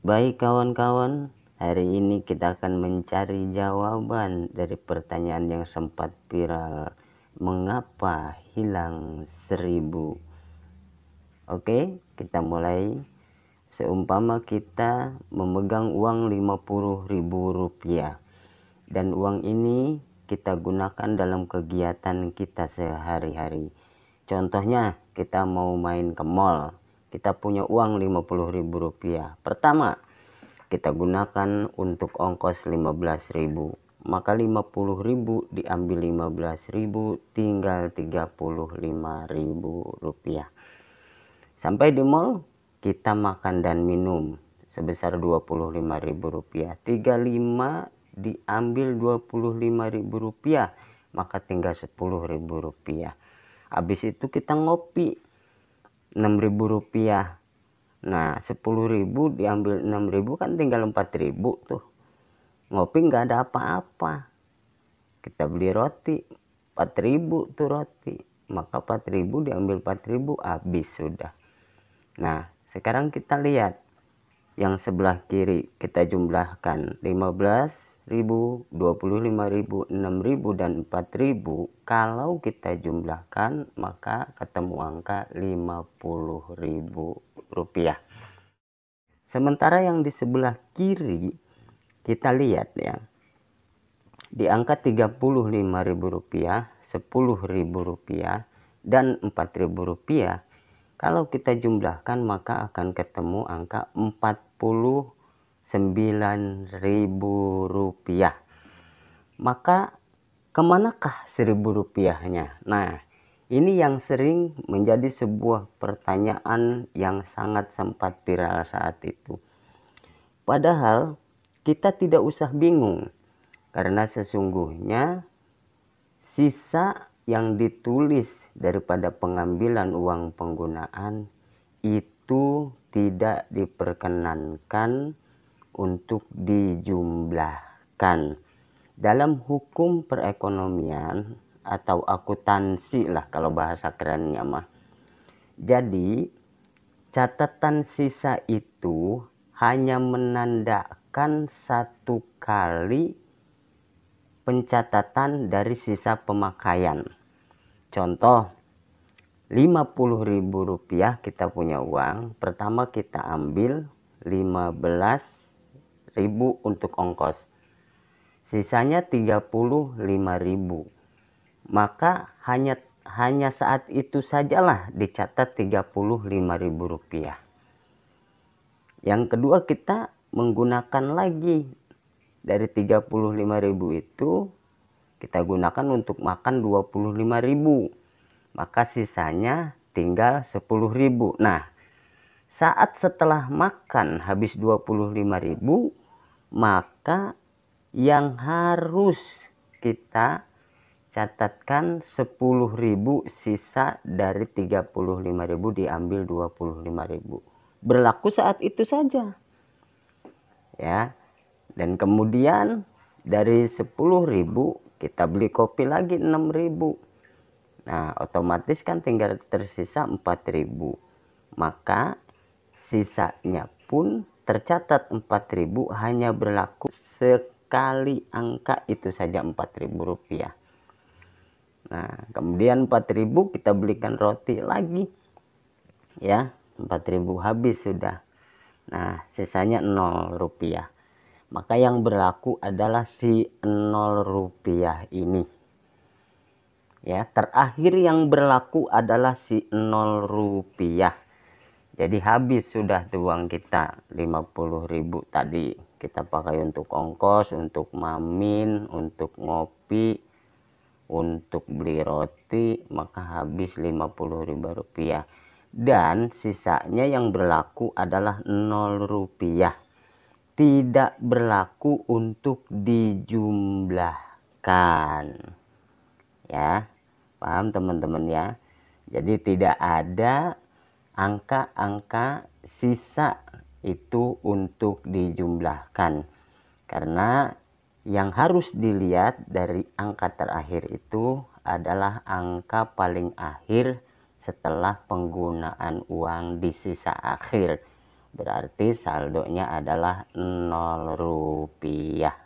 Baik kawan-kawan, hari ini kita akan mencari jawaban dari pertanyaan yang sempat viral. Mengapa hilang seribu? Oke, kita mulai. Seumpama kita memegang uang Rp50.000 dan uang ini kita gunakan dalam kegiatan kita sehari-hari. Contohnya, kita mau main ke mall kita punya uang Rp50.000 pertama kita gunakan untuk ongkos 15.000 maka 50.000 diambil 15.000 tinggal 35.000 rupiah sampai di mall kita makan dan minum sebesar 25.000 rupiah 35 diambil 25.000 rupiah maka tinggal 10.000 rupiah habis itu kita ngopi 6.000 rupiah nah 10.000 diambil 6.000 kan tinggal 4.000 tuh ngopi nggak ada apa-apa kita beli roti 4.000 tuh roti maka 4.000 diambil 4.000 habis sudah nah sekarang kita lihat yang sebelah kiri kita jumlahkan 15 ribu, 25 ribu, 6 ribu, dan 4 ribu kalau kita jumlahkan maka ketemu angka 50 ribu rupiah sementara yang di sebelah kiri kita lihat ya di angka 35 ribu rupiah 10 ribu rupiah dan 4 ribu rupiah kalau kita jumlahkan maka akan ketemu angka 40 ribu rupiah maka kemanakah seribu 1000 rupiahnya nah ini yang sering menjadi sebuah pertanyaan yang sangat sempat viral saat itu padahal kita tidak usah bingung karena sesungguhnya sisa yang ditulis daripada pengambilan uang penggunaan itu tidak diperkenankan untuk dijumlahkan. Dalam hukum perekonomian atau akuntansi lah kalau bahasa kerennya mah. Jadi catatan sisa itu hanya menandakan satu kali pencatatan dari sisa pemakaian. Contoh, Rp50.000 kita punya uang, pertama kita ambil 15 ribu untuk ongkos. Sisanya lima ribu Maka hanya hanya saat itu sajalah dicatat ribu rupiah Yang kedua kita menggunakan lagi dari ribu itu kita gunakan untuk makan ribu Maka sisanya tinggal ribu Nah, saat setelah makan habis ribu maka yang harus kita catatkan 10.000 sisa dari 35.000 diambil 25.000 berlaku saat itu saja ya dan kemudian dari 10.000 kita beli kopi lagi 6.000 nah otomatis kan tinggal tersisa 4.000 maka sisanya pun tercatat 4000 hanya berlaku sekali angka itu saja 4000 rupiah nah kemudian 4000 kita belikan roti lagi ya 4000 habis sudah nah sisanya 0 rupiah maka yang berlaku adalah si 0 rupiah ini ya terakhir yang berlaku adalah si 0 rupiah jadi habis sudah uang kita 50.000 tadi kita pakai untuk ongkos untuk mamin untuk ngopi untuk beli roti maka habis 50.000 rupiah dan sisanya yang berlaku adalah 0 rupiah tidak berlaku untuk dijumlahkan ya paham teman-teman ya jadi tidak ada angka-angka sisa itu untuk dijumlahkan karena yang harus dilihat dari angka terakhir itu adalah angka paling akhir setelah penggunaan uang di sisa akhir berarti saldonya adalah 0 rupiah